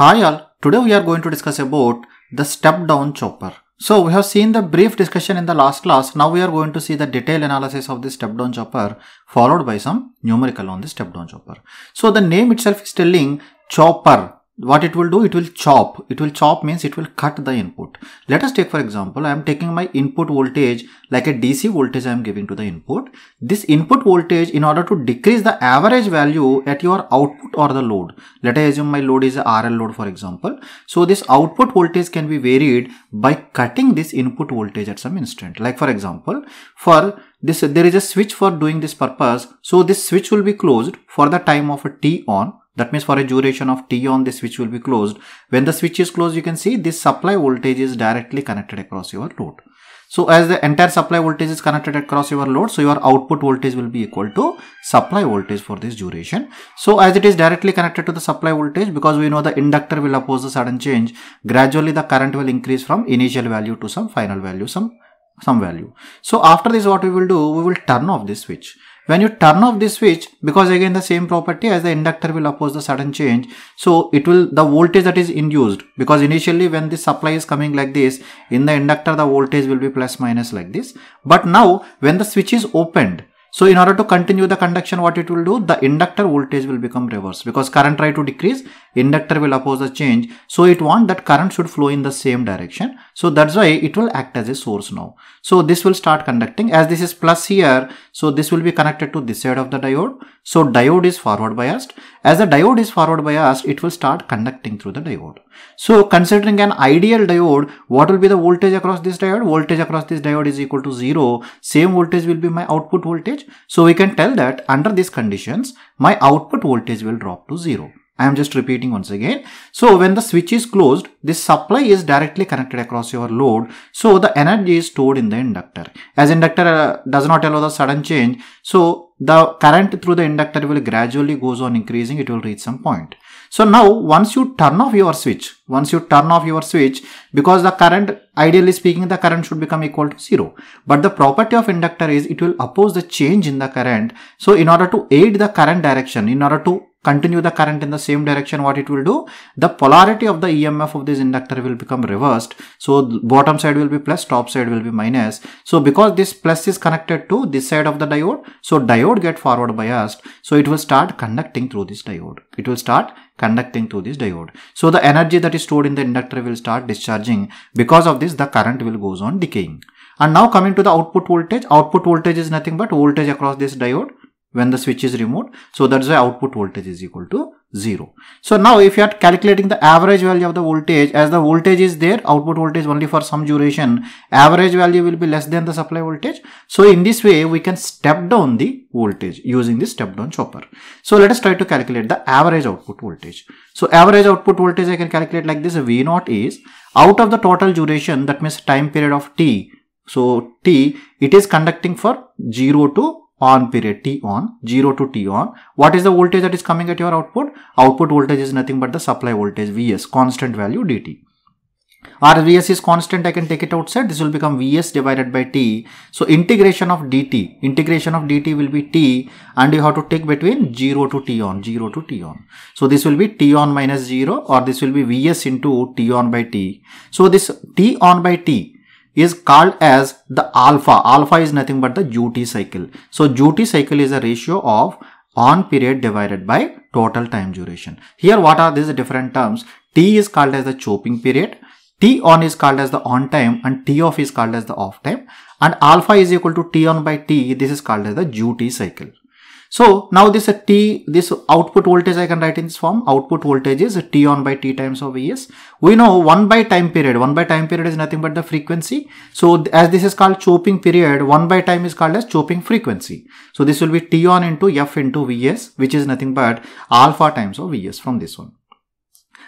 Hi all, today we are going to discuss about the step down chopper. So we have seen the brief discussion in the last class. Now we are going to see the detailed analysis of the step down chopper followed by some numerical on the step down chopper. So the name itself is telling chopper what it will do it will chop it will chop means it will cut the input let us take for example i am taking my input voltage like a dc voltage i am giving to the input this input voltage in order to decrease the average value at your output or the load let i assume my load is a rl load for example so this output voltage can be varied by cutting this input voltage at some instant like for example for this there is a switch for doing this purpose so this switch will be closed for the time of a t on that means for a duration of T on this switch will be closed. When the switch is closed, you can see this supply voltage is directly connected across your load. So as the entire supply voltage is connected across your load, so your output voltage will be equal to supply voltage for this duration. So as it is directly connected to the supply voltage, because we know the inductor will oppose the sudden change, gradually the current will increase from initial value to some final value, some some value. So after this what we will do, we will turn off this switch. When you turn off this switch, because again the same property as the inductor will oppose the sudden change. So it will, the voltage that is induced, because initially when the supply is coming like this, in the inductor the voltage will be plus minus like this. But now when the switch is opened, so in order to continue the conduction, what it will do? The inductor voltage will become reverse because current try to decrease, inductor will oppose the change. So it want that current should flow in the same direction. So that's why it will act as a source now. So this will start conducting as this is plus here. So this will be connected to this side of the diode. So diode is forward biased as the diode is forward biased, it will start conducting through the diode. So considering an ideal diode, what will be the voltage across this diode? Voltage across this diode is equal to 0. Same voltage will be my output voltage. So we can tell that under these conditions, my output voltage will drop to 0. I am just repeating once again. So when the switch is closed, this supply is directly connected across your load. So the energy is stored in the inductor. As inductor uh, does not allow the sudden change. So the current through the inductor will gradually goes on increasing it will reach some point so now once you turn off your switch once you turn off your switch because the current ideally speaking the current should become equal to zero but the property of inductor is it will oppose the change in the current so in order to aid the current direction in order to continue the current in the same direction what it will do the polarity of the emf of this inductor will become reversed so bottom side will be plus top side will be minus so because this plus is connected to this side of the diode so diode get forward biased so it will start conducting through this diode it will start conducting through this diode so the energy that is stored in the inductor will start discharging because of this the current will goes on decaying and now coming to the output voltage output voltage is nothing but voltage across this diode when the switch is removed. So that's why output voltage is equal to 0. So now if you are calculating the average value of the voltage, as the voltage is there, output voltage only for some duration, average value will be less than the supply voltage. So in this way, we can step down the voltage using the step down chopper. So let us try to calculate the average output voltage. So average output voltage I can calculate like this, V naught is out of the total duration, that means time period of T. So T, it is conducting for 0 to on period t on 0 to t on what is the voltage that is coming at your output output voltage is nothing but the supply voltage vs constant value dt r vs is constant i can take it outside this will become vs divided by t so integration of dt integration of dt will be t and you have to take between 0 to t on 0 to t on so this will be t on minus 0 or this will be vs into t on by t so this t on by t is called as the alpha. Alpha is nothing but the duty cycle. So duty cycle is a ratio of on period divided by total time duration. Here what are these different terms? T is called as the chopping period. T on is called as the on time and T off is called as the off time and alpha is equal to T on by T. This is called as the duty cycle. So now this uh, T, this output voltage I can write in this form. Output voltage is T on by T times of Vs. We know 1 by time period. 1 by time period is nothing but the frequency. So as this is called chopping period, 1 by time is called as chopping frequency. So this will be T on into F into Vs, which is nothing but alpha times of Vs from this one.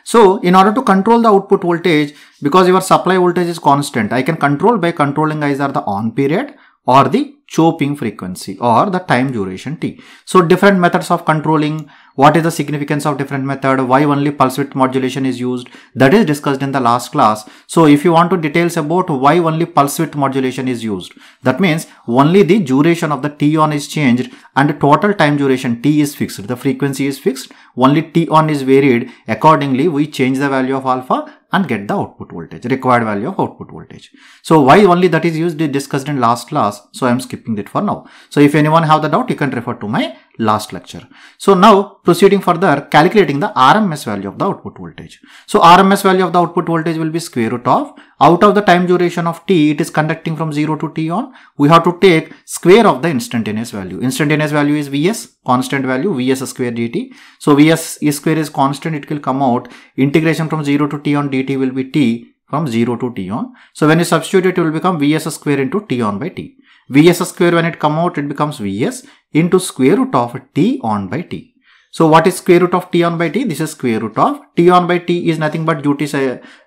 So in order to control the output voltage, because your supply voltage is constant, I can control by controlling either the on period or the chopping frequency or the time duration t. So different methods of controlling, what is the significance of different method, why only pulse width modulation is used, that is discussed in the last class. So if you want to details about why only pulse width modulation is used, that means only the duration of the t on is changed and total time duration t is fixed, the frequency is fixed, only t on is varied, accordingly we change the value of alpha and get the output voltage, required value of output voltage. So why only that is used discussed in last class. So I'm skipping that for now. So if anyone have the doubt, you can refer to my last lecture. So now proceeding further, calculating the RMS value of the output voltage. So RMS value of the output voltage will be square root of, out of the time duration of t, it is conducting from 0 to t on, we have to take square of the instantaneous value. Instantaneous value is Vs, constant value, Vs square dt. So Vs e square is constant, it will come out, integration from 0 to t on dt will be t, from 0 to t on. So when you substitute it, it will become Vs square into t on by t. Vs square when it come out it becomes Vs into square root of t on by t. So what is square root of t on by t? This is square root of t on by t is nothing but duty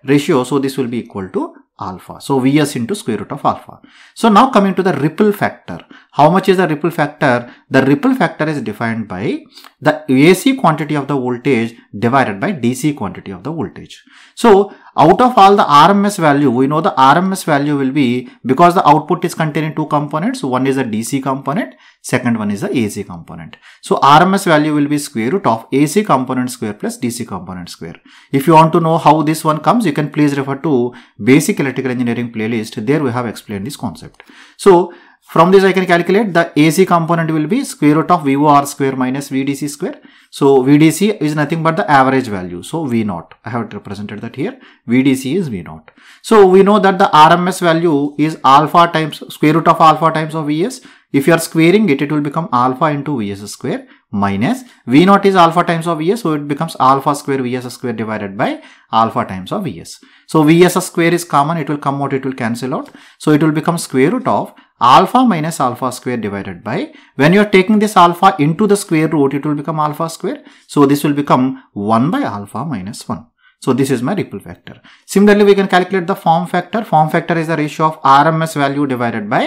ratio. So this will be equal to alpha. So Vs into square root of alpha. So now coming to the ripple factor. How much is the ripple factor? The ripple factor is defined by the AC quantity of the voltage divided by DC quantity of the voltage. So out of all the RMS value, we know the RMS value will be because the output is containing two components. One is the DC component Second one is the AC component. So RMS value will be square root of AC component square plus DC component square. If you want to know how this one comes, you can please refer to basic electrical engineering playlist. There we have explained this concept. So from this I can calculate the AC component will be square root of VOR square minus VDC square. So VDC is nothing but the average value. So V naught. I have represented that here. VDC is V naught. So we know that the RMS value is alpha times square root of alpha times of VS if you are squaring it, it will become alpha into Vs square minus V naught is alpha times of Vs. So it becomes alpha square Vs square divided by alpha times of Vs. So Vs square is common. It will come out. It will cancel out. So it will become square root of alpha minus alpha square divided by when you are taking this alpha into the square root it will become alpha square so this will become 1 by alpha minus 1 so this is my ripple factor similarly we can calculate the form factor form factor is the ratio of rms value divided by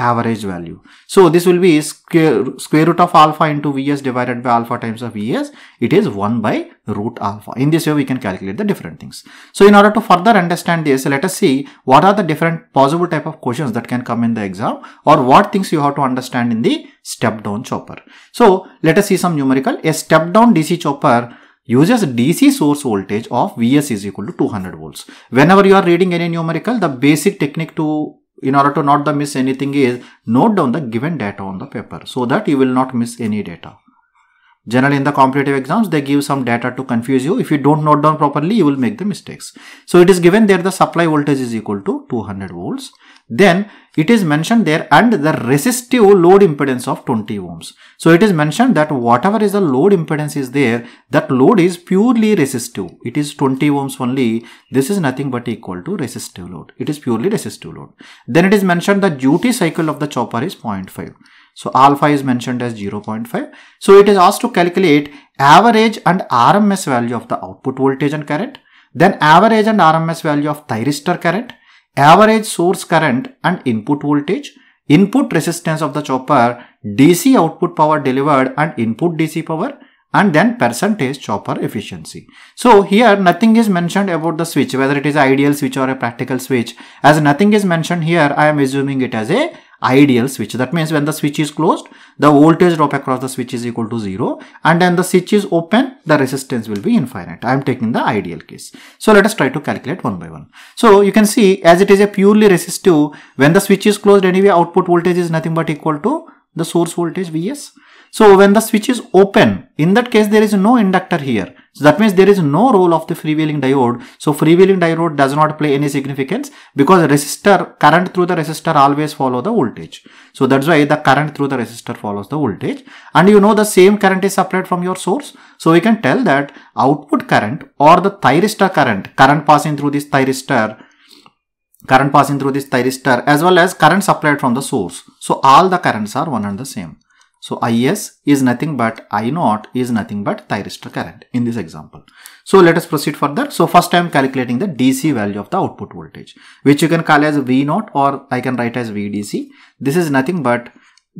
average value. So this will be square, square root of alpha into Vs divided by alpha times of Vs. It is 1 by root alpha. In this way, we can calculate the different things. So in order to further understand this, let us see what are the different possible type of questions that can come in the exam or what things you have to understand in the step down chopper. So let us see some numerical. A step down DC chopper uses DC source voltage of Vs is equal to 200 volts. Whenever you are reading any numerical, the basic technique to in order to not miss anything is note down the given data on the paper so that you will not miss any data generally in the competitive exams they give some data to confuse you if you don't note down properly you will make the mistakes so it is given there the supply voltage is equal to 200 volts then it is mentioned there and the resistive load impedance of 20 ohms. So it is mentioned that whatever is the load impedance is there, that load is purely resistive. It is 20 ohms only. This is nothing but equal to resistive load. It is purely resistive load. Then it is mentioned the duty cycle of the chopper is 0.5. So alpha is mentioned as 0.5. So it is asked to calculate average and RMS value of the output voltage and current. Then average and RMS value of thyristor current average source current and input voltage, input resistance of the chopper, DC output power delivered and input DC power, and then percentage chopper efficiency. So here nothing is mentioned about the switch, whether it is ideal switch or a practical switch. As nothing is mentioned here, I am assuming it as a ideal switch. That means when the switch is closed, the voltage drop across the switch is equal to 0 and then the switch is open, the resistance will be infinite. I am taking the ideal case. So let us try to calculate one by one. So you can see as it is a purely resistive, when the switch is closed anyway, output voltage is nothing but equal to the source voltage Vs so when the switch is open, in that case there is no inductor here. So that means there is no role of the freewheeling diode. So freewheeling diode does not play any significance because resistor current through the resistor always follow the voltage. So that's why the current through the resistor follows the voltage. And you know the same current is supplied from your source. So we can tell that output current or the thyristor current, current passing through this thyristor current passing through this thyristor as well as current supplied from the source. So all the currents are one and the same. So Is is nothing but I naught is nothing but thyristor current in this example. So let us proceed further. So first I am calculating the DC value of the output voltage, which you can call as V naught or I can write as VDC. This is nothing but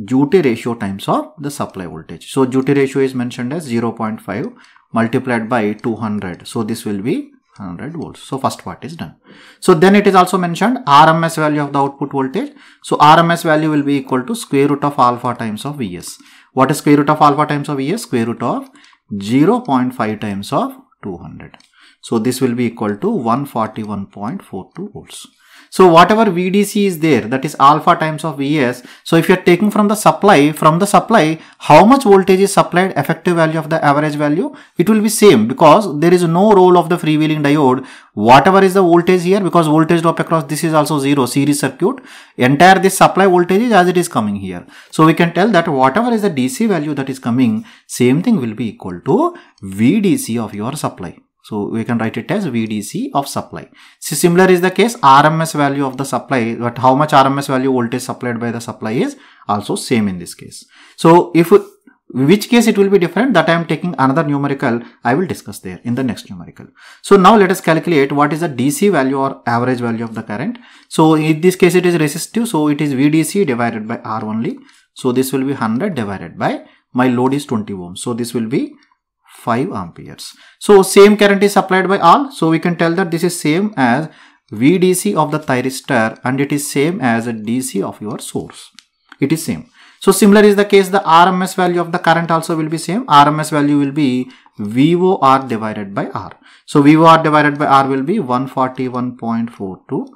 duty ratio times of the supply voltage. So duty ratio is mentioned as 0.5 multiplied by 200. So this will be 600 volts. So first part is done. So then it is also mentioned RMS value of the output voltage. So RMS value will be equal to square root of alpha times of Vs. What is square root of alpha times of Vs? Square root of 0.5 times of 200. So this will be equal to 141.42 volts. So whatever VDC is there, that is alpha times of VS. So if you're taking from the supply, from the supply, how much voltage is supplied, effective value of the average value, it will be same because there is no role of the freewheeling diode. Whatever is the voltage here, because voltage drop across this is also zero series circuit, entire this supply voltage is as it is coming here. So we can tell that whatever is the DC value that is coming, same thing will be equal to VDC of your supply. So we can write it as VDC of supply. So similar is the case RMS value of the supply, but how much RMS value voltage supplied by the supply is also same in this case. So if which case it will be different that I am taking another numerical I will discuss there in the next numerical. So now let us calculate what is the DC value or average value of the current. So in this case it is resistive so it is VDC divided by R only. So this will be 100 divided by my load is 20 ohms. So this will be 5 amperes. So same current is supplied by all. So we can tell that this is same as VDC of the thyristor and it is same as a DC of your source. It is same. So similar is the case the RMS value of the current also will be same. RMS value will be VOR divided by R. So VOR divided by R will be 141.42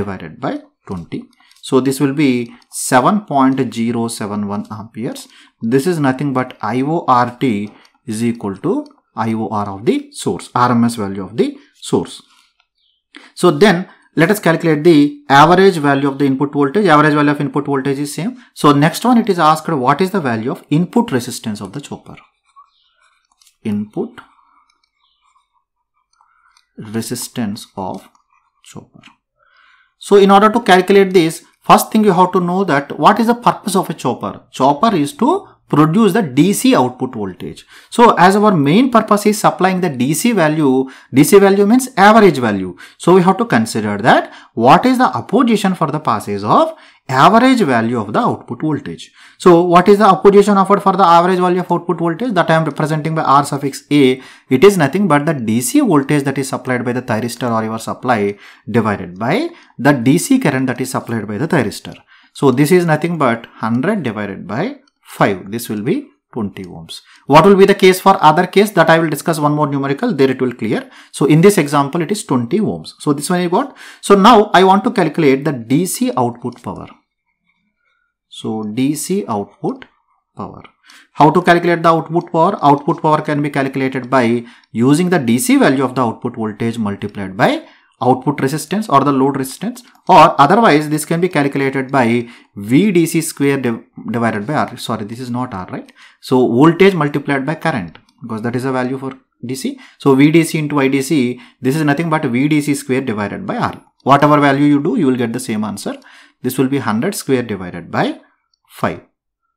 divided by 20. So this will be 7.071 amperes. This is nothing but IORT is equal to IOR of the source, RMS value of the source. So then let us calculate the average value of the input voltage. Average value of input voltage is same. So next one it is asked what is the value of input resistance of the chopper. Input resistance of chopper. So in order to calculate this, first thing you have to know that what is the purpose of a chopper? Chopper is to produce the DC output voltage. So as our main purpose is supplying the DC value, DC value means average value. So we have to consider that what is the opposition for the passage of average value of the output voltage. So what is the opposition offered for the average value of output voltage that I am representing by R suffix A. It is nothing but the DC voltage that is supplied by the thyristor or your supply divided by the DC current that is supplied by the thyristor. So this is nothing but 100 divided by 5. This will be 20 ohms. What will be the case for other case that I will discuss one more numerical there it will clear. So in this example it is 20 ohms. So this one I got. So now I want to calculate the DC output power. So DC output power. How to calculate the output power? Output power can be calculated by using the DC value of the output voltage multiplied by output resistance or the load resistance or otherwise this can be calculated by VDC square divided by R. Sorry, this is not R, right? So voltage multiplied by current because that is a value for DC. So VDC into IDC, this is nothing but VDC square divided by R. Whatever value you do, you will get the same answer. This will be 100 square divided by 5.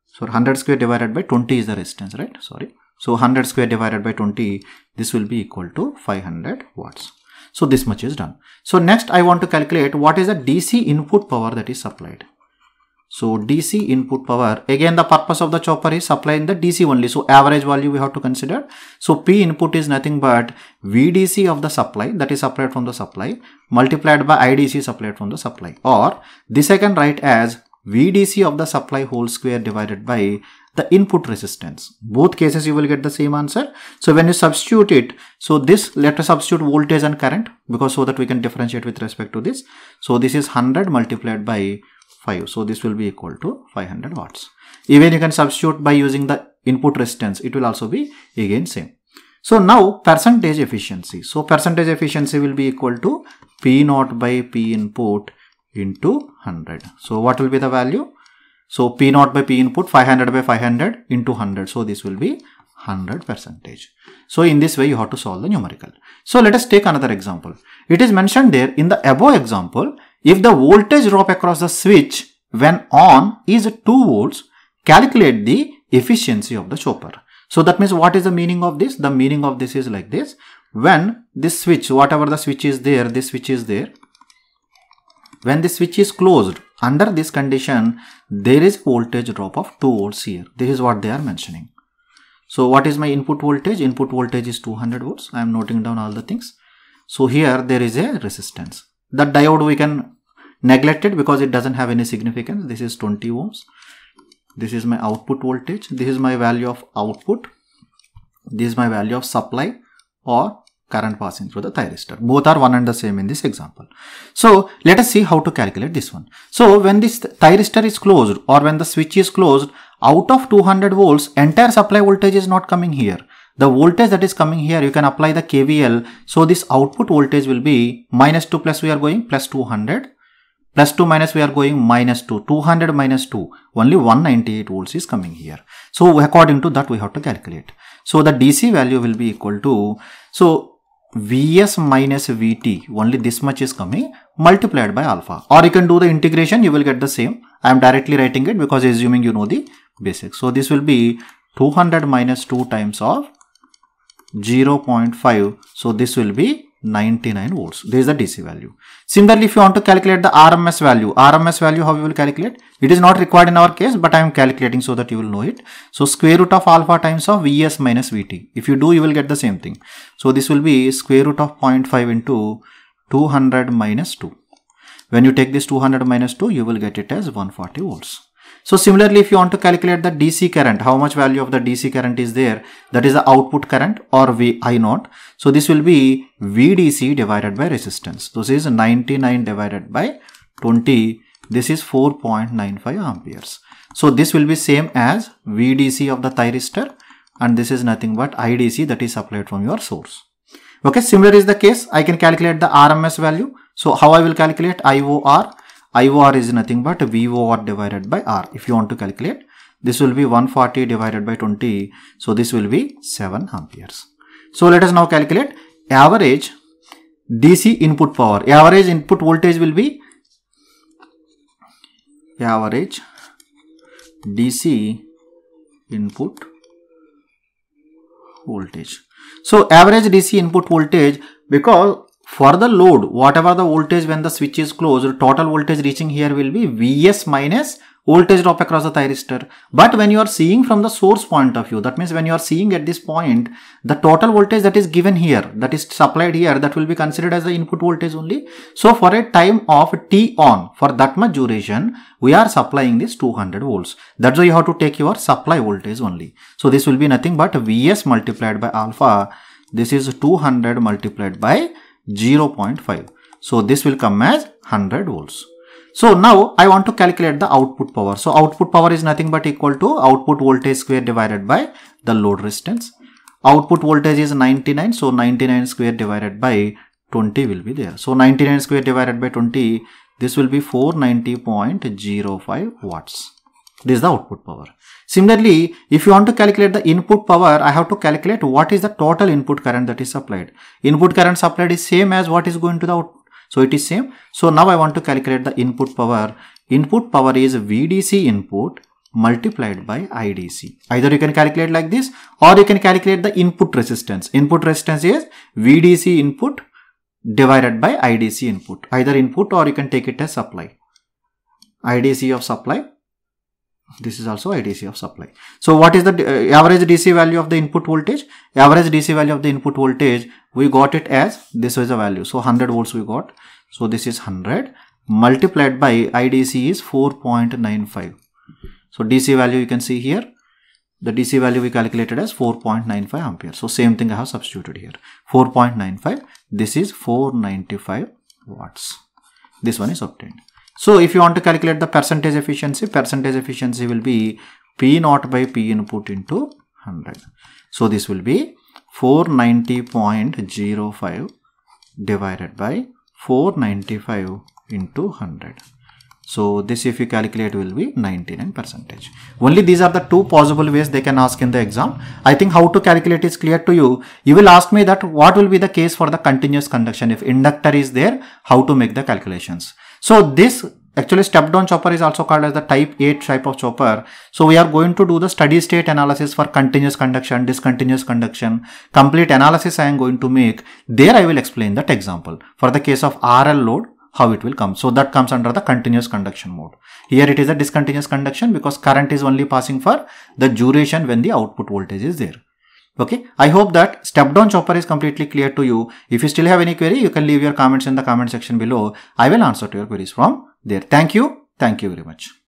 So 100 square divided by 20 is the resistance, right? Sorry. So 100 square divided by 20, this will be equal to 500 watts. So this much is done. So next I want to calculate what is the DC input power that is supplied. So DC input power, again the purpose of the chopper is supplying the DC only. So average value we have to consider. So P input is nothing but VDC of the supply that is supplied from the supply multiplied by IDC supplied from the supply or this I can write as VDC of the supply whole square divided by the input resistance. Both cases you will get the same answer. So when you substitute it, so this let us substitute voltage and current because so that we can differentiate with respect to this. So this is 100 multiplied by 5. So this will be equal to 500 watts. Even you can substitute by using the input resistance. It will also be again same. So now percentage efficiency. So percentage efficiency will be equal to P naught by P input into 100. So what will be the value? So P naught by P input 500 by 500 into 100. So this will be 100 percentage. So in this way you have to solve the numerical. So let us take another example. It is mentioned there in the above example, if the voltage drop across the switch when on is 2 volts, calculate the efficiency of the chopper. So that means what is the meaning of this? The meaning of this is like this. When this switch, whatever the switch is there, this switch is there. When the switch is closed, under this condition, there is voltage drop of 2 volts here. This is what they are mentioning. So what is my input voltage? Input voltage is 200 volts. I am noting down all the things. So here there is a resistance. That diode we can neglect it because it doesn't have any significance. This is 20 ohms. This is my output voltage. This is my value of output. This is my value of supply or current passing through the thyristor. Both are one and the same in this example. So let us see how to calculate this one. So when this thyristor is closed or when the switch is closed, out of 200 volts, entire supply voltage is not coming here. The voltage that is coming here, you can apply the KVL. So this output voltage will be minus 2 plus we are going plus 200 plus 2 minus we are going minus 2 200 minus 2 only 198 volts is coming here so according to that we have to calculate so the dc value will be equal to so Vs minus Vt, only this much is coming, multiplied by alpha. Or you can do the integration, you will get the same. I am directly writing it because assuming you know the basics. So this will be 200 minus 2 times of 0.5. So this will be 99 volts. This is the DC value. Similarly, if you want to calculate the RMS value, RMS value how we will calculate? It is not required in our case, but I am calculating so that you will know it. So square root of alpha times of Vs minus Vt. If you do, you will get the same thing. So this will be square root of 0.5 into 200 minus 2. When you take this 200 minus 2, you will get it as 140 volts. So similarly, if you want to calculate the DC current, how much value of the DC current is there, that is the output current or VI naught. So this will be VDC divided by resistance. So this is 99 divided by 20. This is 4.95 amperes. So this will be same as VDC of the thyristor and this is nothing but IDC that is supplied from your source. Okay, similar is the case. I can calculate the RMS value. So how I will calculate IOR? IOR is nothing but VOR divided by R. If you want to calculate, this will be 140 divided by 20. So this will be 7 amperes. So let us now calculate average DC input power. Average input voltage will be average DC input voltage. So average DC input voltage because for the load, whatever the voltage when the switch is closed, total voltage reaching here will be Vs minus voltage drop across the thyristor. But when you are seeing from the source point of view, that means when you are seeing at this point, the total voltage that is given here, that is supplied here, that will be considered as the input voltage only. So for a time of T on, for that much duration, we are supplying this 200 volts. That's why you have to take your supply voltage only. So this will be nothing but Vs multiplied by alpha. This is 200 multiplied by 0.5. So this will come as 100 volts. So now I want to calculate the output power. So output power is nothing but equal to output voltage square divided by the load resistance. Output voltage is 99. So 99 square divided by 20 will be there. So 99 square divided by 20, this will be 490.05 watts. This is the output power. Similarly, if you want to calculate the input power, I have to calculate what is the total input current that is supplied. Input current supplied is same as what is going to the output. So it is same. So now I want to calculate the input power. Input power is VDC input multiplied by IDC. Either you can calculate like this or you can calculate the input resistance. Input resistance is VDC input divided by IDC input. Either input or you can take it as supply. IDC of supply this is also IDC of supply. So what is the uh, average DC value of the input voltage? Average DC value of the input voltage, we got it as this was the value. So 100 volts we got. So this is 100 multiplied by IDC is 4.95. So DC value you can see here. The DC value we calculated as 4.95 ampere. So same thing I have substituted here. 4.95. This is 495 watts. This one is obtained. So if you want to calculate the percentage efficiency, percentage efficiency will be P naught by P input into 100. So this will be 490.05 divided by 495 into 100. So this if you calculate will be 99 percentage. Only these are the two possible ways they can ask in the exam. I think how to calculate is clear to you. You will ask me that what will be the case for the continuous conduction if inductor is there, how to make the calculations. So this actually step down chopper is also called as the type 8 type of chopper. So we are going to do the steady state analysis for continuous conduction, discontinuous conduction, complete analysis I am going to make. There I will explain that example. For the case of RL load, how it will come. So that comes under the continuous conduction mode. Here it is a discontinuous conduction because current is only passing for the duration when the output voltage is there. Okay, I hope that step down chopper is completely clear to you. If you still have any query, you can leave your comments in the comment section below. I will answer to your queries from there. Thank you. Thank you very much.